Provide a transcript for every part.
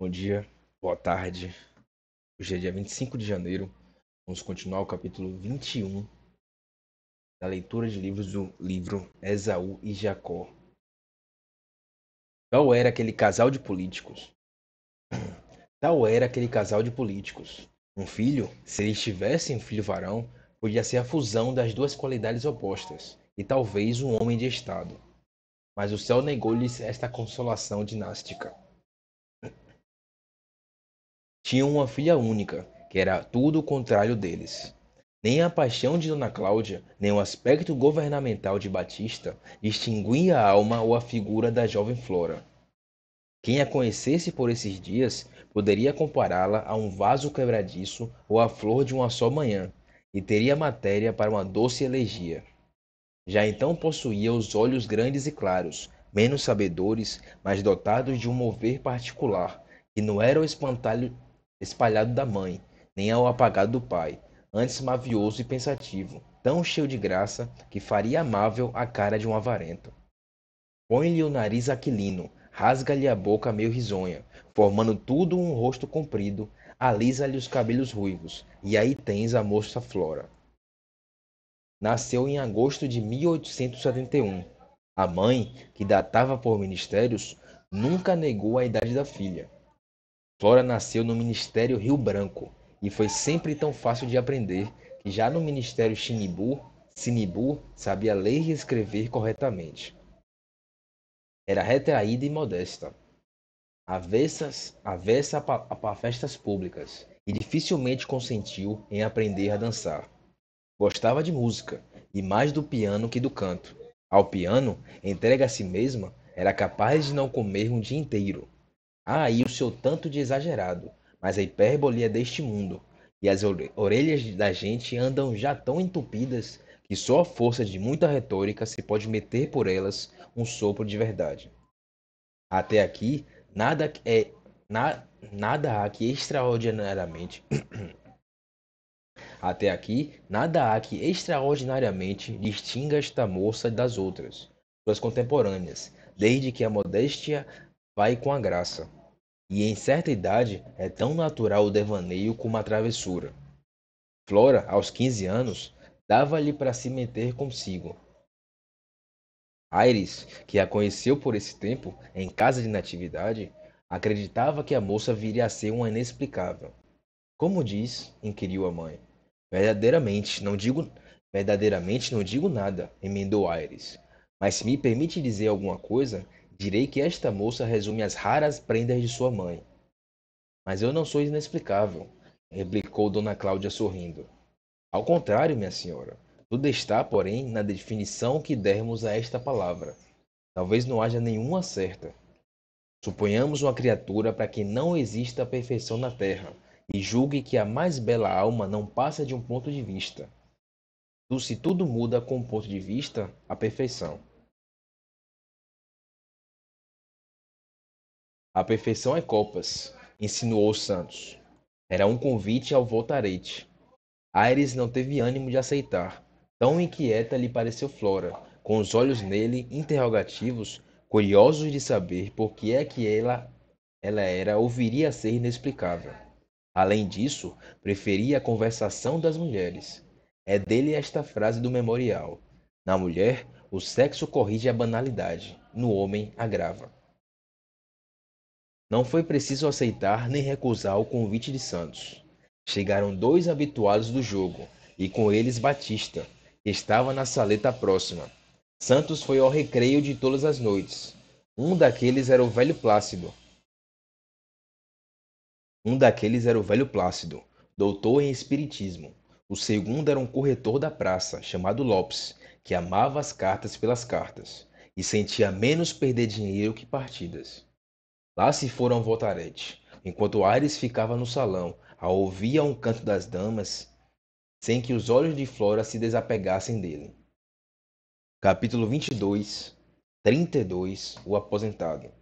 Bom dia, boa tarde. Hoje é dia 25 de janeiro. Vamos continuar o capítulo 21 da leitura de livros do livro Esaú e Jacó. Tal era aquele casal de políticos. Tal era aquele casal de políticos. Um filho, se eles tivessem um filho varão, podia ser a fusão das duas qualidades opostas, e talvez um homem de Estado. Mas o céu negou-lhes esta consolação dinástica tinham uma filha única, que era tudo o contrário deles. Nem a paixão de Dona Cláudia, nem o aspecto governamental de Batista distinguia a alma ou a figura da jovem Flora. Quem a conhecesse por esses dias poderia compará-la a um vaso quebradiço ou à flor de uma só manhã, e teria matéria para uma doce elegia. Já então possuía os olhos grandes e claros, menos sabedores, mas dotados de um mover particular, que não era o espantalho espalhado da mãe, nem ao apagado do pai, antes mavioso e pensativo, tão cheio de graça que faria amável a cara de um avarento. Põe-lhe o nariz aquilino, rasga-lhe a boca meio risonha, formando tudo um rosto comprido, alisa-lhe os cabelos ruivos, e aí tens a moça Flora. Nasceu em agosto de 1871. A mãe, que datava por ministérios, nunca negou a idade da filha, Flora nasceu no Ministério Rio Branco e foi sempre tão fácil de aprender que já no Ministério Shinibu, Sinibu sabia ler e escrever corretamente. Era retraída e modesta, avessas, avessa a, a festas públicas e dificilmente consentiu em aprender a dançar. Gostava de música e mais do piano que do canto. Ao piano, entregue a si mesma, era capaz de não comer um dia inteiro Há ah, aí o seu tanto de exagerado, mas a hipérbole é deste mundo, e as orelhas da gente andam já tão entupidas que só a força de muita retórica se pode meter por elas um sopro de verdade. Até aqui, nada é na, nada há que extraordinariamente Até aqui, nada há que extraordinariamente distinga esta moça das outras, suas contemporâneas, desde que a modéstia vai com a graça e em certa idade é tão natural o devaneio como a travessura. Flora, aos 15 anos, dava-lhe para se meter consigo. Aires, que a conheceu por esse tempo, em casa de natividade, acreditava que a moça viria a ser uma inexplicável. Como diz? inquiriu a mãe. Verdadeiramente, não digo verdadeiramente não digo nada, emendou Aires. Mas se me permite dizer alguma coisa, Direi que esta moça resume as raras prendas de sua mãe. Mas eu não sou inexplicável, replicou Dona Cláudia sorrindo. Ao contrário, minha senhora, tudo está, porém, na definição que dermos a esta palavra. Talvez não haja nenhuma certa. Suponhamos uma criatura para quem não exista perfeição na terra, e julgue que a mais bela alma não passa de um ponto de vista. se tudo muda com um ponto de vista, a perfeição. A perfeição é copas, insinuou Santos. Era um convite ao voltarete. Aires não teve ânimo de aceitar. Tão inquieta lhe pareceu Flora, com os olhos nele interrogativos, curiosos de saber por que é que ela, ela era ou viria a ser inexplicável. Além disso, preferia a conversação das mulheres. É dele esta frase do memorial: Na mulher, o sexo corrige a banalidade, no homem, agrava. Não foi preciso aceitar nem recusar o convite de Santos. Chegaram dois habituados do jogo, e com eles Batista, que estava na saleta próxima. Santos foi ao recreio de todas as noites. Um daqueles era o velho Plácido. Um daqueles era o velho Plácido, doutor em espiritismo. O segundo era um corretor da praça, chamado Lopes, que amava as cartas pelas cartas e sentia menos perder dinheiro que partidas. Lá se foram Voltarete, enquanto Aires ficava no salão, a ouvia um canto das damas, sem que os olhos de Flora se desapegassem dele. Capítulo 22 32 O aposentado.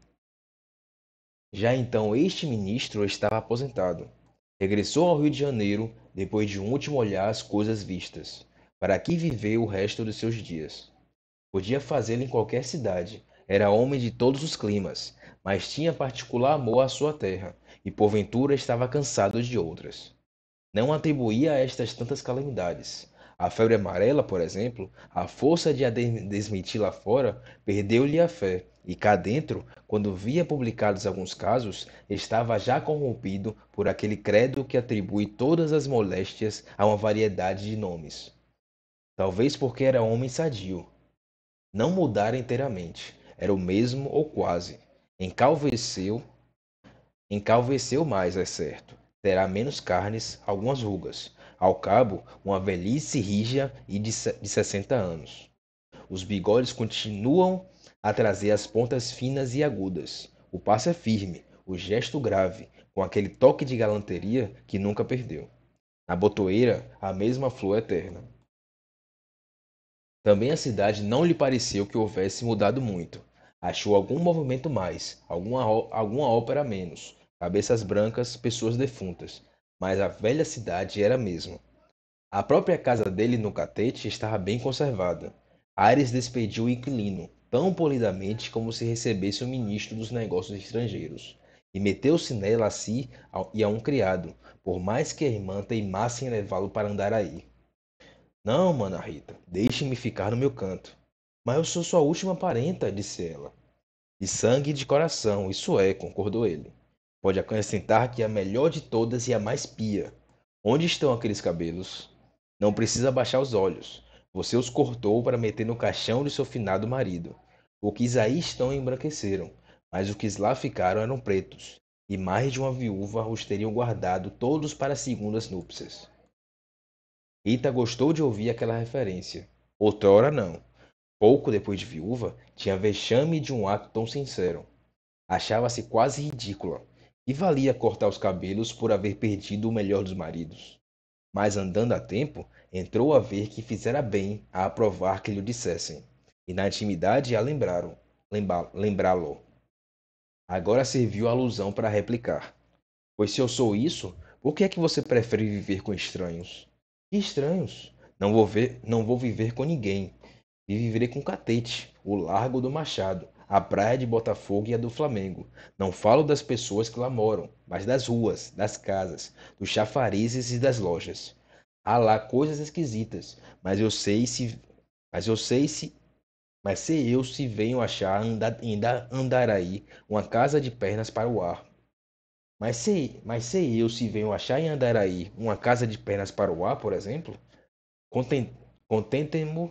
Já então este ministro estava aposentado. Regressou ao Rio de Janeiro depois de um último olhar às coisas vistas, para aqui viver o resto dos seus dias. Podia fazê-lo em qualquer cidade, era homem de todos os climas, mas tinha particular amor à sua terra, e porventura estava cansado de outras. Não atribuía a estas tantas calamidades. A febre amarela, por exemplo, a força de a desmentir lá fora, perdeu-lhe a fé, e cá dentro, quando via publicados alguns casos, estava já corrompido por aquele credo que atribui todas as moléstias a uma variedade de nomes. Talvez porque era homem sadio. Não mudara inteiramente, era o mesmo ou quase. Encalveceu, encalveceu mais, é certo. Terá menos carnes, algumas rugas. Ao cabo, uma velhice rija e de, de 60 anos. Os bigodes continuam a trazer as pontas finas e agudas. O passo é firme, o gesto grave, com aquele toque de galanteria que nunca perdeu. Na botoeira, a mesma flor eterna. Também a cidade não lhe pareceu que houvesse mudado muito. Achou algum movimento mais, alguma, alguma ópera menos, cabeças brancas, pessoas defuntas. Mas a velha cidade era a mesma. A própria casa dele no catete estava bem conservada. Ares despediu o inquilino, tão polidamente como se recebesse o ministro dos negócios estrangeiros, e meteu-se nela a si e a um criado, por mais que a irmã teimasse em levá-lo para Andaraí. Não, mana Rita, deixe-me ficar no meu canto. Mas eu sou sua última parenta, disse ela. De sangue e de coração, isso é, concordou ele. Pode acrescentar que é a melhor de todas e a mais pia. Onde estão aqueles cabelos? Não precisa baixar os olhos. Você os cortou para meter no caixão de seu finado marido. O que aí estão embranqueceram, mas o que lá ficaram eram pretos, e mais de uma viúva os teriam guardado todos para segundas núpcias. Rita gostou de ouvir aquela referência. Outrora não. Pouco depois de viúva, tinha vexame de um ato tão sincero. Achava-se quase ridícula, e valia cortar os cabelos por haver perdido o melhor dos maridos. Mas andando a tempo, entrou a ver que fizera bem a aprovar que lhe dissessem, e na intimidade a lembraram, lembrá-lo. Agora serviu a alusão para replicar. Pois se eu sou isso, por que é que você prefere viver com estranhos? estranhos. Não vou, ver, não vou viver com ninguém. E viverei com Catete, o Largo do Machado, a praia de Botafogo e a do Flamengo. Não falo das pessoas que lá moram, mas das ruas, das casas, dos chafarizes e das lojas. Há lá coisas esquisitas, mas eu sei se. Mas eu sei se. Mas se eu se venho achar ainda andar aí uma casa de pernas para o ar mas sei, mas sei eu se venho achar em Andaraí uma casa de pernas para o ar, por exemplo, contentemo-nos,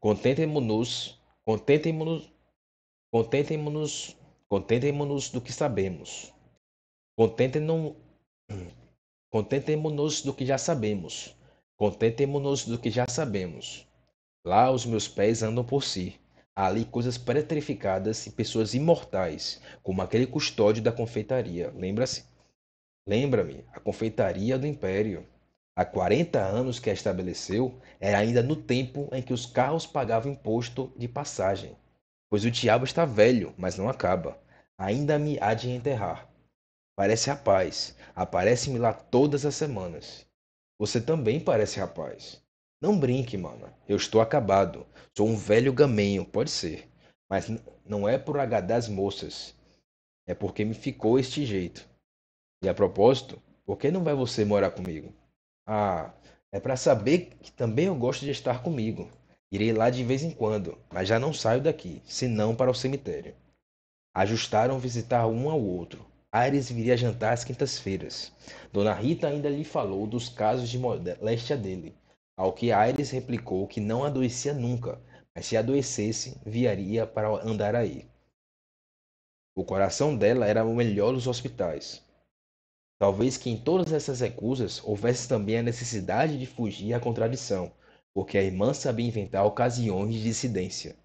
contentemo-nos, contentemo-nos, contentemo-nos contentemo-nos do que sabemos. Contentemo-nos do que já sabemos. Contentemo-nos do que já sabemos. Lá os meus pés andam por si. Há ali coisas petrificadas e pessoas imortais, como aquele custódio da confeitaria. Lembra-se? Lembra-me, a confeitaria do Império. Há 40 anos que a estabeleceu, era é ainda no tempo em que os carros pagavam imposto de passagem. Pois o diabo está velho, mas não acaba. Ainda me há de enterrar. Parece rapaz. Aparece-me lá todas as semanas. Você também parece rapaz. Não brinque, mano. Eu estou acabado. Sou um velho gamenho, pode ser. Mas não é por agradar as moças. É porque me ficou este jeito. E a propósito, por que não vai você morar comigo? Ah, é para saber que também eu gosto de estar comigo. Irei lá de vez em quando, mas já não saio daqui, senão para o cemitério. Ajustaram visitar um ao outro. Aires viria jantar às quintas-feiras. Dona Rita ainda lhe falou dos casos de moléstia dele ao que Aires replicou que não adoecia nunca, mas se adoecesse, viaria para Andaraí. O coração dela era o melhor dos hospitais. Talvez que em todas essas recusas houvesse também a necessidade de fugir à contradição, porque a irmã sabia inventar ocasiões de dissidência.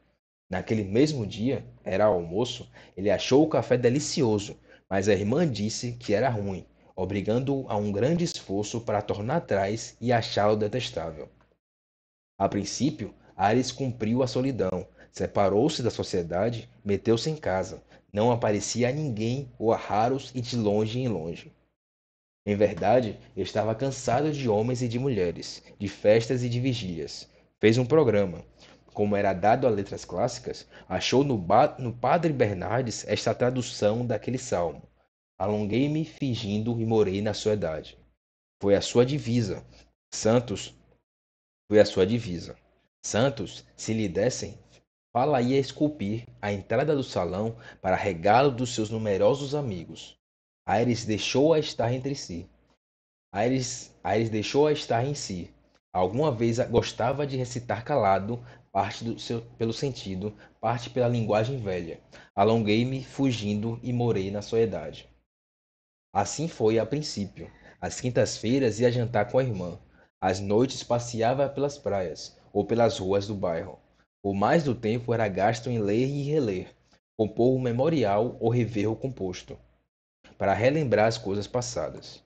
Naquele mesmo dia, era almoço, ele achou o café delicioso, mas a irmã disse que era ruim obrigando-o a um grande esforço para tornar atrás e achá-lo detestável. A princípio, Ares cumpriu a solidão, separou-se da sociedade, meteu-se em casa, não aparecia a ninguém ou a raros e de longe em longe. Em verdade, estava cansado de homens e de mulheres, de festas e de vigílias. Fez um programa. Como era dado a letras clássicas, achou no, no Padre Bernardes esta tradução daquele salmo. Alonguei-me fingindo e morei na sua idade. Foi a sua divisa. Santos foi a sua divisa. Santos, se lhe dessem, falaria esculpir a entrada do salão para regalo dos seus numerosos amigos. Aires deixou-a estar entre si. Aires, Aires deixou-a estar em si. Alguma vez gostava de recitar calado, parte seu, pelo sentido, parte pela linguagem velha. Alonguei-me, fugindo e morei na soledade. Assim foi a princípio. Às quintas-feiras ia jantar com a irmã. Às noites passeava pelas praias ou pelas ruas do bairro. O mais do tempo era gasto em ler e reler, compor o um memorial ou rever o composto, para relembrar as coisas passadas.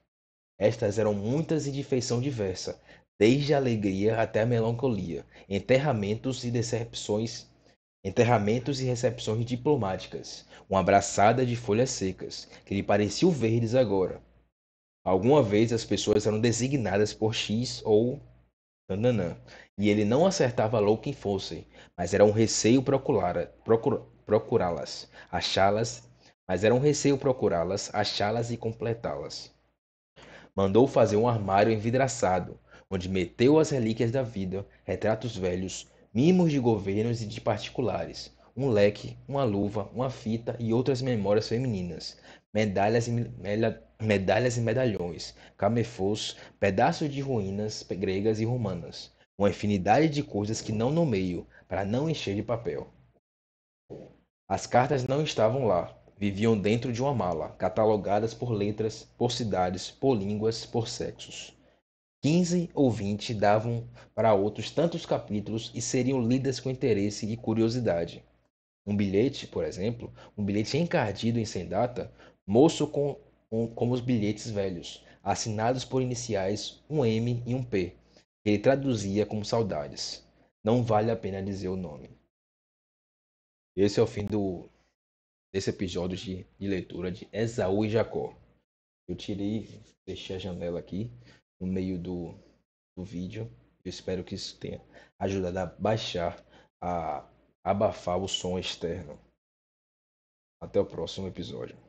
Estas eram muitas e de feição diversa, desde a alegria até a melancolia, enterramentos e decepções enterramentos e recepções diplomáticas, uma abraçada de folhas secas, que lhe pareciam verdes agora. Alguma vez as pessoas eram designadas por X ou nananã, e ele não acertava logo quem fossem, mas era um receio procurá-las, achá-las, mas era um receio procurá-las, achá-las e completá-las. Mandou fazer um armário envidraçado, onde meteu as relíquias da vida, retratos velhos, mimos de governos e de particulares, um leque, uma luva, uma fita e outras memórias femininas, medalhas e, medalhas e medalhões, camefôs, pedaços de ruínas gregas e romanas, uma infinidade de coisas que não nomeio, para não encher de papel. As cartas não estavam lá, viviam dentro de uma mala, catalogadas por letras, por cidades, por línguas, por sexos. Quinze ou vinte davam para outros tantos capítulos e seriam lidas com interesse e curiosidade. Um bilhete, por exemplo, um bilhete encardido em sem data, moço com, como os bilhetes velhos, assinados por iniciais um M e um P, que ele traduzia como saudades. Não vale a pena dizer o nome. Esse é o fim do, desse episódio de, de leitura de Esaú e Jacó. Eu tirei, deixei a janela aqui no meio do, do vídeo. Eu espero que isso tenha ajudado a baixar, a abafar o som externo. Até o próximo episódio.